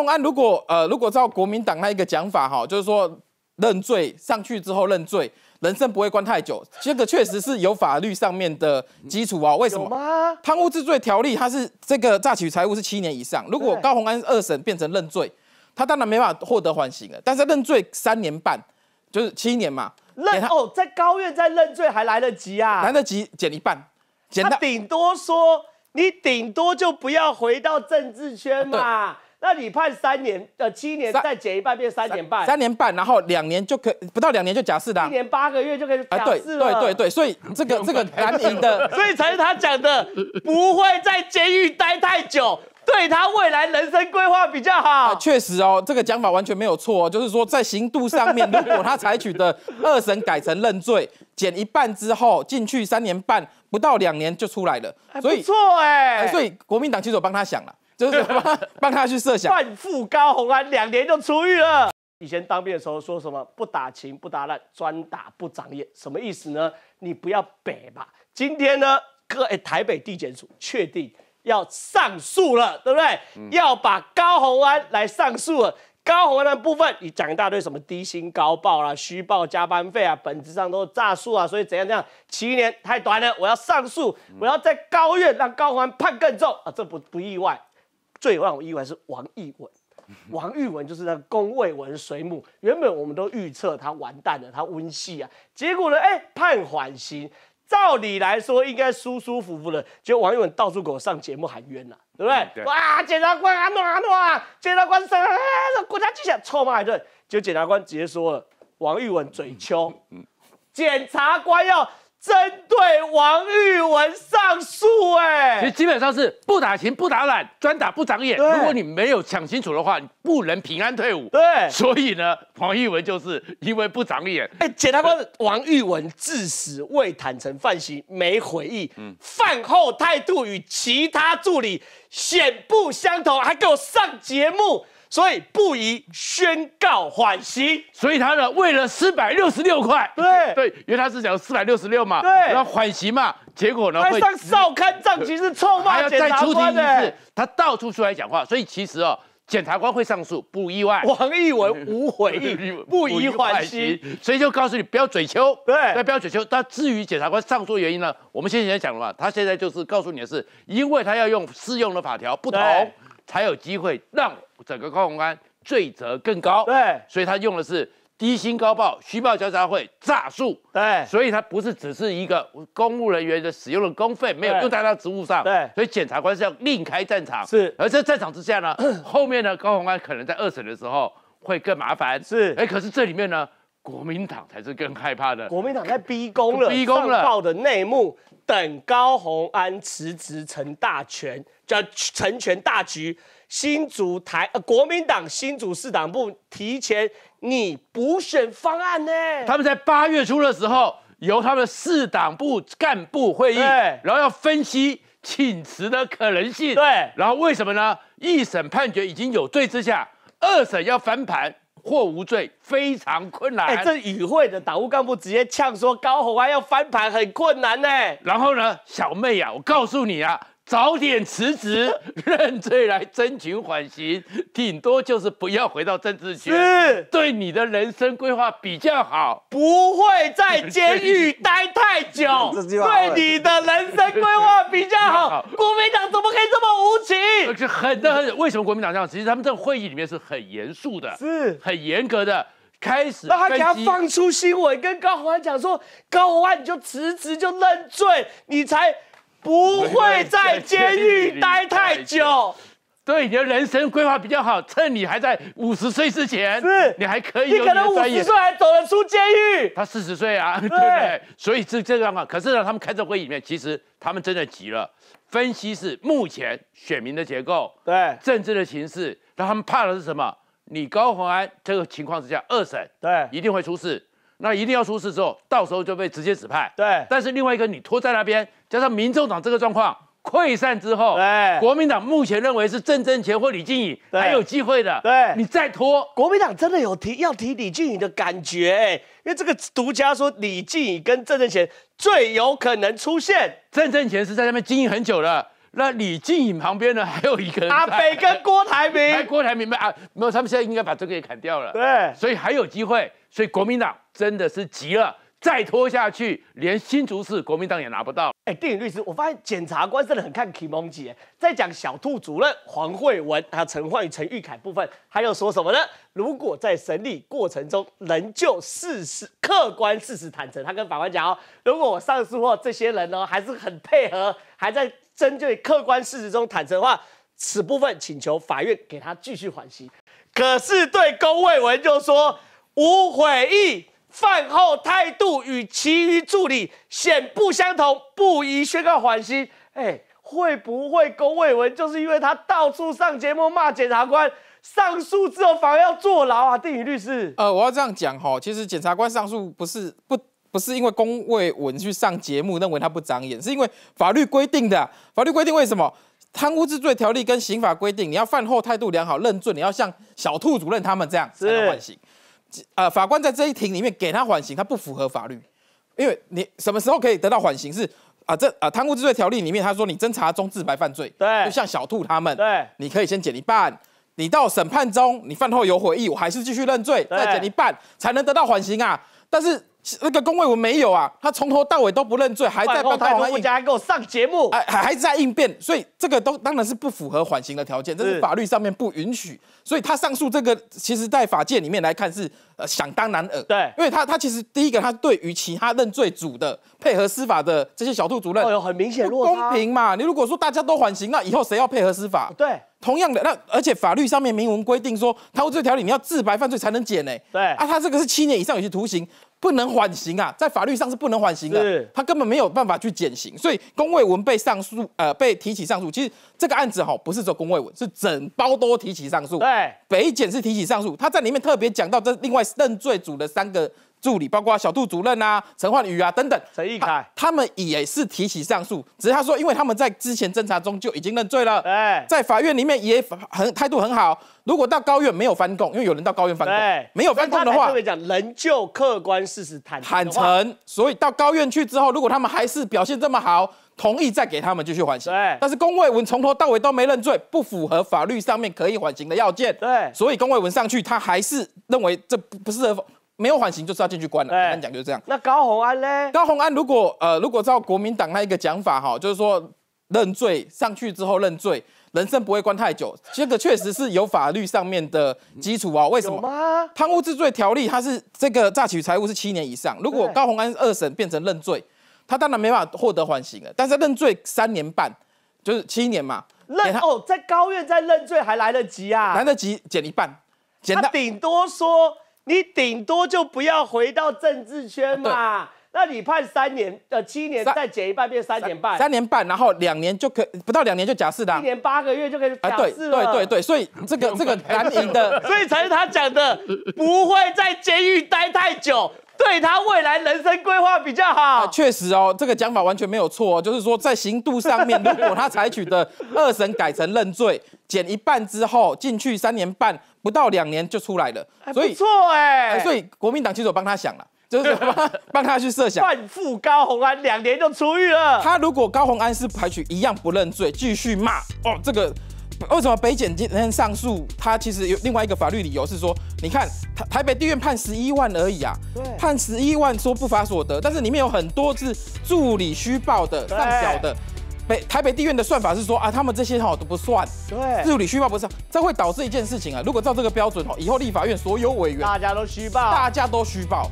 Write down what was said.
洪安，如果呃，如果照国民党那一个讲法哈，就是说认罪上去之后认罪，人生不会关太久。这个确实是有法律上面的基础啊。为什么？贪污治罪条例，它是这个诈取财物是七年以上。如果高洪安二审变成认罪，他当然没办法获得缓刑了。但是认罪三年半，就是七年嘛。认哦，在高院再认罪还来得及啊？来得及减一半。他顶多说，你顶多就不要回到政治圈嘛。那你判三年，呃，七年再减一半，变三年半。三年半，然后两年就可不到两年就假释了。一年八个月就可以假释了。对对对对，所以这个 这个难赢的，所以才是他讲的，不会在监狱待太久，对他未来人生规划比较好。确实哦，这个讲法完全没有错，就是说在刑度上面，如果他采取的 二审改成认罪，减一半之后进去三年半，不到两年就出来了。所不错哎，所以国民党其实有帮他想了。就是帮他去设想。半富高洪安两年就出狱了。以前当兵的时候说什么不打情不打烂，专打不长眼，什么意思呢？你不要北吧。今天呢，各哎台北地检署确定要上诉了，对不对？要把高洪安来上诉了。高洪安的部分，你讲一大堆什么低薪高报啦、虚报加班费啊，本质上都是诈术啊。所以怎样怎样，七年太短了，我要上诉，我要在高院让高洪安判更重啊。这不不意外。最有让我意外是王一文，王一文就是那个公卫文水母，原本我们都预测他完蛋了，他温戏啊，结果呢，哎判缓刑，照理来说应该舒舒服服的，果王一文到处给我上节目喊冤了，对不对？哇，检察官阿诺阿诺啊，检察官说，哎，国家机想臭骂一顿，就检察官直接说了，王一文嘴 Q，嗯，检察官要针对王玉文上诉，哎，其实基本上是不打情不打懒，专打不长眼。如果你没有想清楚的话，你不能平安退伍。对，所以呢，王玉文就是因为不长眼。哎，检察官，王玉文致死未坦诚犯行，没悔意。嗯，饭后态度与其他助理显不相同，还给我上节目。所以不宜宣告缓刑，所以他呢，为了四百六十六块，对 对，因为他是讲四百六十六嘛，对，后缓刑嘛，结果呢会上少看帐，其实臭骂检察官的，他到处出来讲话，所以其实哦，检察官会上诉不意外。黄义文无悔意，不宜缓刑，所以就告诉你不要嘴求，对，那不要嘴求。那至于检察官上诉原因呢，我们先前讲了嘛，他现在就是告诉你的是，因为他要用适用的法条不同。才有机会让整个高宏安罪责更高。对，所以他用的是低薪高报、虚报交叉会诈数。对，所以他不是只是一个公务人员的使用的公费没有用在他职务上。对，所以检察官是要另开战场。是，而在战场之下呢，后面呢，高宏安可能在二审的时候会更麻烦。是，哎，可是这里面呢？国民党才是更害怕的。国民党在逼宫了，了，报的内幕，等高鸿安辞职成大权，叫成全大局。新竹台，国民党新竹市党部提前拟补选方案呢。他们在八月初的时候，由他们市党部干部会议，然后要分析请辞的可能性。对，然后为什么呢？一审判决已经有罪之下，二审要翻盘。或无罪非常困难。哎，这与会的党务干部直接呛说，高红还要翻盘很困难呢。然后呢，小妹呀，我告诉你啊。早点辞职 认罪来争取缓刑，顶多就是不要回到政治圈，对你的人生规划比较好，不会在监狱 待太久，对你的人生规划比较好。国民党怎么可以这么无情？是狠的很。为什么国民党这样？其实他们这个会议里面是很严肃的，是很严格的开始。那他给他放出新闻，跟高宏安讲说：“高宏安，你就辞职，就认罪，你才。”不会在监狱待太久，对你的人生规划比较好，趁你还在五十岁之前，是你还可以。可能五十岁还走得出监狱。他四十岁啊，对，所以是这个状况。可是呢，他们开这会议里面，其实他们真的急了，分析是目前选民的结构，对政治的形势，那他们怕的是什么？你高宏安这个情况之下，二审对一定会出事。那一定要出事之后，到时候就被直接指派。对，但是另外一个你拖在那边，加上民众党这个状况溃散之后，对，国民党目前认为是郑正乾或李俊颖还有机会的。对，你再拖，国民党真的有提要提李俊颖的感觉，因为这个独家说李俊颖跟郑正乾最有可能出现。郑正乾是在那边经营很久了。那李静颖旁边呢？还有一个阿北跟郭台铭，郭台铭没啊，没有，他们现在应该把这个也砍掉了。对，所以还有机会，所以国民党真的是急了。再拖下去，连新竹市国民党也拿不到。哎，电影律师，我发现检察官真的很看 Kim o n 在讲小兔主任黄慧文还有陈焕与陈玉凯部分，他有说什么呢？如果在审理过程中仍旧事实客观事实坦诚，他跟法官讲哦，如果我上诉或这些人呢还是很配合，还在针对客观事实中坦诚的话，此部分请求法院给他继续缓刑。可是对龚卫文就说无悔意。饭后态度与其余助理显不相同，不宜宣告缓刑。哎，会不会龚卫文就是因为他到处上节目骂检察官，上诉之后反而要坐牢啊？定宇律师，呃，我要这样讲哈，其实检察官上诉不是不不是因为龚卫文去上节目，认为他不长眼，是因为法律规定的。法律规定为什么？贪污治罪条例跟刑法规定，你要饭后态度良好认罪，你要像小兔主任他们这样才能缓刑。呃，法官在这一庭里面给他缓刑，他不符合法律，因为你什么时候可以得到缓刑？是啊，这啊贪污治罪条例里面他说，你侦查中自白犯罪，对，就像小兔他们，对，你可以先减一半，你到审判中你犯后有悔意，我还是继续认罪，再减一半才能得到缓刑啊，但是。那个工位我没有啊，他从头到尾都不认罪，还在不坦白，家给我上节目，还还在应变，所以这个都当然是不符合缓刑的条件，这是法律上面不允许。所以他上诉这个，其实在法界里面来看是呃想当然耳。对，因为他他其实第一个他对于其他认罪组的配合司法的这些小兔主任，有很明显不公平嘛？你如果说大家都缓刑，那以后谁要配合司法？对，同样的那而且法律上面明文规定说，他污罪条例你要自白犯罪才能减呢。对，啊他这个是七年以上有期徒刑。不能缓刑啊，在法律上是不能缓刑的，他根本没有办法去减刑，所以龚卫文被上诉，呃，被提起上诉。其实这个案子哈，不是说龚卫文是整包都提起上诉，对，北检是提起上诉。他在里面特别讲到这另外认罪组的三个。助理包括小杜主任啊、陈焕宇啊等等，陈义凯他们也是提起上诉，只是他说，因为他们在之前侦查中就已经认罪了，哎，在法院里面也很态度很好。如果到高院没有翻供，因为有人到高院翻供，没有翻供的话，特别讲，仍旧客观事实坦坦诚。所以到高院去之后，如果他们还是表现这么好，同意再给他们继续缓刑。但是龚卫文从头到尾都没认罪，不符合法律上面可以缓刑的要件。对，所以龚卫文上去，他还是认为这不不适合。没有缓刑就是要进去关了。简单讲就是这样。那高红安呢？高红安如果呃如果照国民党那一个讲法哈，就是说认罪上去之后认罪，人生不会关太久。这个确实是有法律上面的基础啊。为什么？吗？贪污治罪条例它是这个诈取财物是七年以上。如果高红安二审变成认罪，他当然没办法获得缓刑了。但是认罪三年半就是七年嘛。认哦，在高院再认罪还来得及啊？来得及减一半，减他顶多说。你顶多就不要回到政治圈嘛。那你判三年呃七年，再减一半变三年半。三年半，然后两年就可不到两年就假释了。一年八个月就可以假释了。对对对对，所以这个这个难营的，所以才是他讲的，不会在监狱待太久，对他未来人生规划比较好。确实哦，这个讲法完全没有错，就是说在刑度上面，如果他采取的二审改成认罪。减一半之后进去三年半，不到两年就出来了，所以错哎。所以国民党其实我帮他想了，就是 帮他去设想。富高宏安两年就出狱了。他如果高宏安是排取一样不认罪，继续骂哦，这个为什么北检今天上诉？他其实有另外一个法律理由是说，你看台台北地院判十一万而已啊，判十一万说不法所得，但是里面有很多是助理虚报的、上缴的。北台北地院的算法是说啊，他们这些哈都不算，对，助理虚报不是，这会导致一件事情啊，如果照这个标准哦，以后立法院所有委员大家都虚报，大家都虚报。